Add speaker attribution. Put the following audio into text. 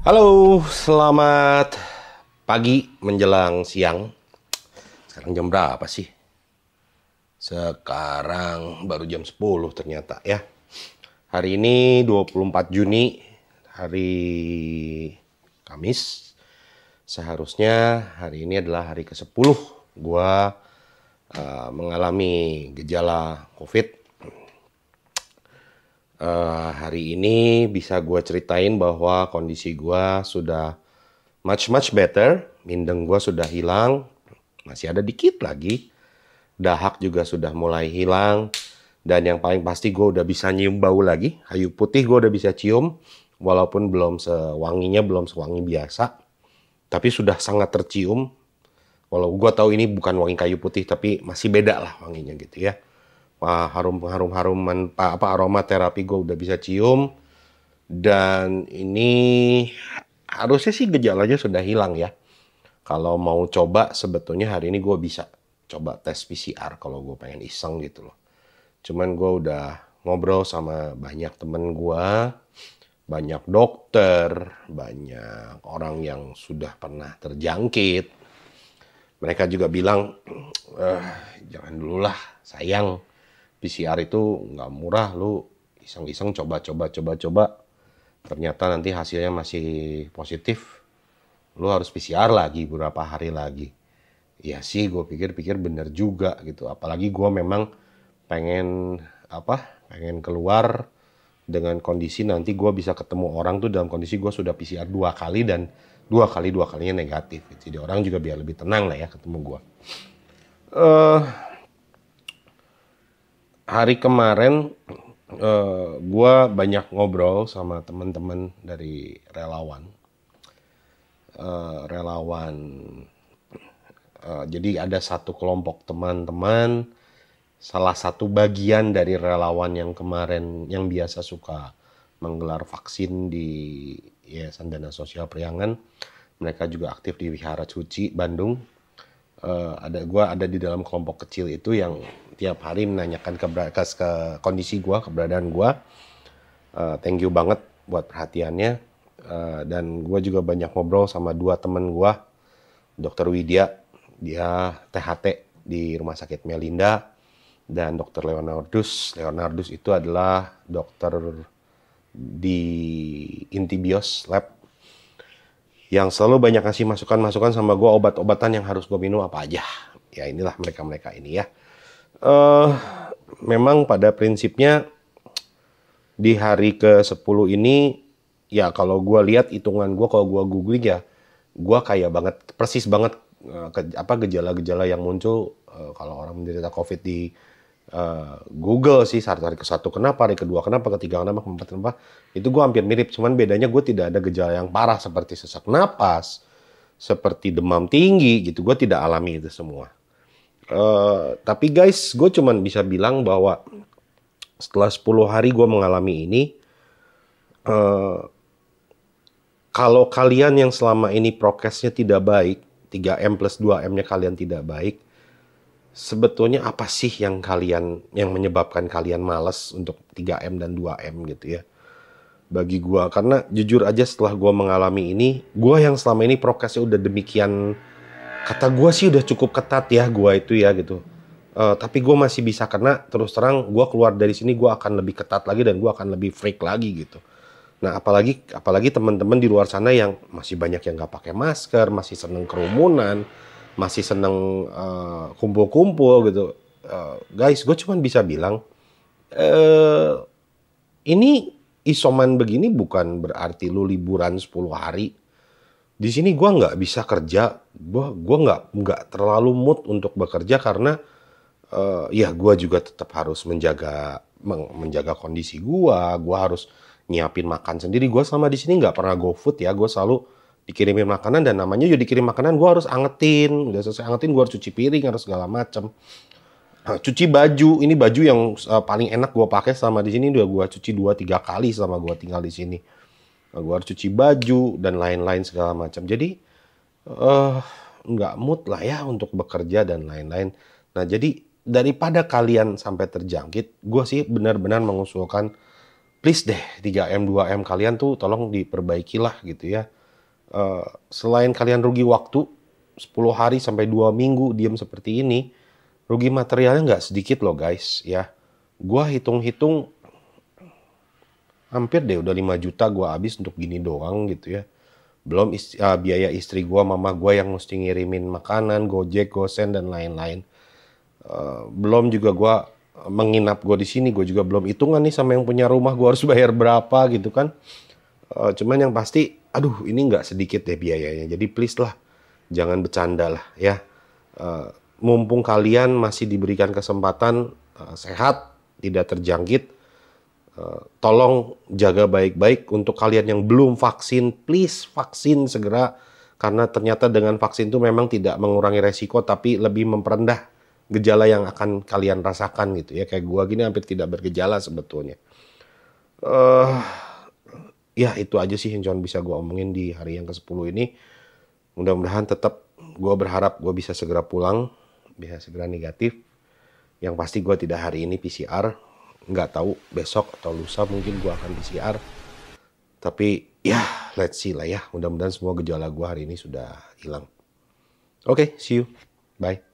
Speaker 1: Halo, selamat pagi menjelang siang. Sekarang jam berapa sih? Sekarang baru jam 10 ternyata ya. Hari ini 24 Juni, hari Kamis. Seharusnya hari ini adalah hari ke-10 gua uh, mengalami gejala COVID uh, hari ini bisa gue ceritain bahwa kondisi gue sudah much much better. Mindeng gue sudah hilang, masih ada dikit lagi. Dahak juga sudah mulai hilang. Dan yang paling pasti gue udah bisa nyium bau lagi. Hayu putih gue udah bisa cium. Walaupun belum sewanginya, belum sewangi biasa. Tapi sudah sangat tercium. Walau gue tahu ini bukan wangi kayu putih, tapi masih beda lah wanginya gitu ya harum harum haruman apa aroma terapi gue udah bisa cium dan ini harusnya sih gejalanya sudah hilang ya kalau mau coba sebetulnya hari ini gue bisa coba tes PCR kalau gue pengen iseng gitu loh cuman gue udah ngobrol sama banyak temen gue banyak dokter banyak orang yang sudah pernah terjangkit mereka juga bilang eh, jangan dulu lah sayang PCR itu nggak murah lu iseng-iseng coba-coba coba-coba ternyata nanti hasilnya masih positif lu harus PCR lagi beberapa hari lagi ya sih gue pikir-pikir bener juga gitu apalagi gue memang pengen apa pengen keluar dengan kondisi nanti gue bisa ketemu orang tuh dalam kondisi gue sudah PCR dua kali dan dua kali dua kalinya negatif jadi orang juga biar lebih tenang lah ya ketemu gue uh, hari kemarin uh, eh, gue banyak ngobrol sama teman-teman dari relawan, uh, relawan. Uh, jadi ada satu kelompok teman-teman, salah satu bagian dari relawan yang kemarin yang biasa suka menggelar vaksin di Yayasan Dana Sosial Priangan. Mereka juga aktif di Wihara Cuci Bandung uh, ada gue ada di dalam kelompok kecil itu yang tiap hari menanyakan ke, ke, ke kondisi gue keberadaan gue uh, thank you banget buat perhatiannya uh, dan gue juga banyak ngobrol sama dua temen gue dokter Widya dia THT di rumah sakit Melinda dan dokter Leonardus Leonardus itu adalah dokter di Intibios Lab yang selalu banyak kasih masukan-masukan sama gue obat-obatan yang harus gue minum apa aja. Ya inilah mereka-mereka ini ya. Uh, memang pada prinsipnya di hari ke-10 ini ya kalau gue lihat hitungan gue kalau gue googling ya gue kaya banget persis banget uh, ke, apa gejala-gejala yang muncul uh, kalau orang menderita covid di Eh, Google sih saat hari ke satu kenapa hari kedua kenapa ketiga kenapa keempat kenapa itu gue hampir mirip cuman bedanya gue tidak ada gejala yang parah seperti sesak napas seperti demam tinggi gitu gue tidak alami itu semua uh, tapi guys gue cuman bisa bilang bahwa setelah 10 hari gue mengalami ini uh, kalau kalian yang selama ini prokesnya tidak baik 3M plus 2M-nya kalian tidak baik, sebetulnya apa sih yang kalian yang menyebabkan kalian males untuk 3M dan 2M gitu ya. Bagi gua karena jujur aja setelah gua mengalami ini, gua yang selama ini prokesnya udah demikian kata gua sih udah cukup ketat ya gua itu ya gitu. Uh, tapi gue masih bisa kena terus terang gue keluar dari sini gue akan lebih ketat lagi dan gue akan lebih freak lagi gitu nah apalagi apalagi teman-teman di luar sana yang masih banyak yang nggak pakai masker masih seneng kerumunan masih seneng eh, kumpul-kumpul uh, gitu. Uh, guys, gue cuman bisa bilang uh, ini isoman begini bukan berarti lu liburan 10 hari. Di sini gue nggak bisa kerja, gue gua nggak nggak terlalu mood untuk bekerja karena uh, ya gue juga tetap harus menjaga menjaga kondisi gue, gue harus nyiapin makan sendiri. Gue sama di sini nggak pernah go food ya, gue selalu dikirimin makanan dan namanya juga dikirim makanan gue harus angetin udah selesai angetin gue harus cuci piring harus segala macem nah, cuci baju ini baju yang eh, paling enak gue pakai sama di sini udah gue cuci dua tiga kali sama gue tinggal di sini nah, gue harus cuci baju dan lain-lain segala macam jadi uh, nggak mood lah ya untuk bekerja dan lain-lain nah jadi daripada kalian sampai terjangkit gue sih benar-benar mengusulkan please deh 3M 2M kalian tuh tolong diperbaikilah gitu ya Eh, selain kalian rugi waktu 10 hari sampai dua minggu diem seperti ini, rugi materialnya nggak sedikit loh guys ya. Gua hitung-hitung hampir deh udah 5 juta gua habis untuk gini doang gitu ya. Belum istri, uh, eh, biaya istri gua, mama gua yang mesti ngirimin makanan, gojek, gosen dan lain-lain. Uh, belum juga gua menginap gua di sini gue juga belum hitungan nih sama yang punya rumah gua harus bayar berapa gitu kan uh, cuman yang pasti aduh ini nggak sedikit deh biayanya. Jadi please lah, jangan bercanda lah ya. Uh, mumpung kalian masih diberikan kesempatan uh, sehat, tidak terjangkit, eh, tolong jaga baik-baik untuk kalian yang belum vaksin, please vaksin segera karena ternyata dengan vaksin itu memang tidak mengurangi resiko tapi lebih memperendah gejala yang akan kalian rasakan gitu ya kayak gua gini hampir tidak bergejala sebetulnya. Uh, ya itu aja sih yang cuma bisa gue omongin di hari yang ke-10 ini. Mudah-mudahan tetap gue berharap gue bisa segera pulang, bisa segera negatif. Yang pasti gue tidak hari ini PCR, nggak tahu besok atau lusa mungkin gue akan PCR. Tapi ya let's see lah ya, mudah-mudahan semua gejala gue hari ini sudah hilang. Oke, okay, see you. Bye.